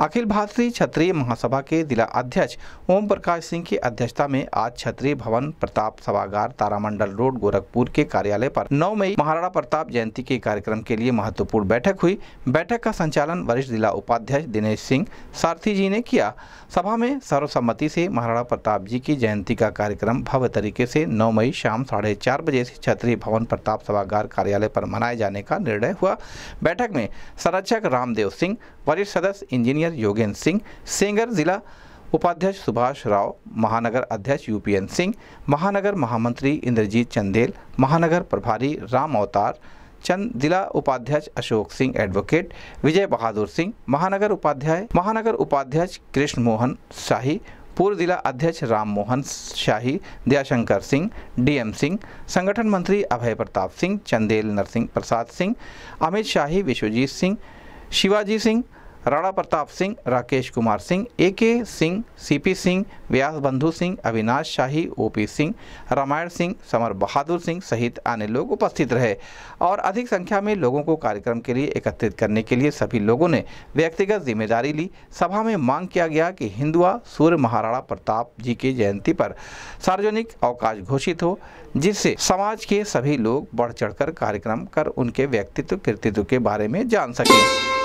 अखिल भारतीय क्षत्रिय महासभा के जिला अध्यक्ष ओम प्रकाश सिंह की अध्यक्षता में आज क्षत्रिय भवन प्रताप सभागार तारामंडल रोड गोरखपुर के कार्यालय पर 9 मई महाराणा प्रताप जयंती के कार्यक्रम के लिए महत्वपूर्ण बैठक हुई बैठक का संचालन वरिष्ठ जिला उपाध्यक्ष दिनेश सिंह सारथी जी ने किया सभा में सर्वसम्मति से महाराणा प्रताप जी की जयंती का कार्यक्रम भव्य तरीके से नौ मई शाम साढ़े चार बजे से क्षत्रिय भवन प्रताप सभागार कार्यालय पर मनाए जाने का निर्णय हुआ बैठक में संरक्षक रामदेव सिंह वरिष्ठ सदस्य इंजीनियर इंजीनियर योगेंद्र सिंह सेंगर जिला उपाध्यक्ष सुभाष राव महानगर अध्यक्ष यूपीएन सिंह महानगर महामंत्री इंद्रजीत चंदेल महानगर प्रभारी राम अवतार चंद जिला उपाध्यक्ष अशोक सिंह एडवोकेट विजय बहादुर सिंह महानगर उपाध्याय महानगर उपाध्यक्ष कृष्ण मोहन शाही पूर्व जिला अध्यक्ष राम मोहन शाही दयाशंकर सिंह डीएम सिंह संगठन मंत्री अभय प्रताप सिंह चंदेल नरसिंह प्रसाद सिंह अमित शाही विश्वजीत सिंह शिवाजी सिंह राणा प्रताप सिंह राकेश कुमार सिंह ए के सिंह सीपी सिंह व्यास बंधु सिंह अविनाश शाही ओपी सिंह रामायण सिंह समर बहादुर सिंह सहित अन्य लोग उपस्थित रहे और अधिक संख्या में लोगों को कार्यक्रम के लिए एकत्रित करने के लिए सभी लोगों ने व्यक्तिगत जिम्मेदारी ली सभा में मांग किया गया कि हिंदुआ सूर्य महाराणा प्रताप जी की जयंती पर सार्वजनिक अवकाश घोषित हो जिससे समाज के सभी लोग बढ़ कर कार्यक्रम कर उनके व्यक्तित्व कृतित्व के बारे में जान सकें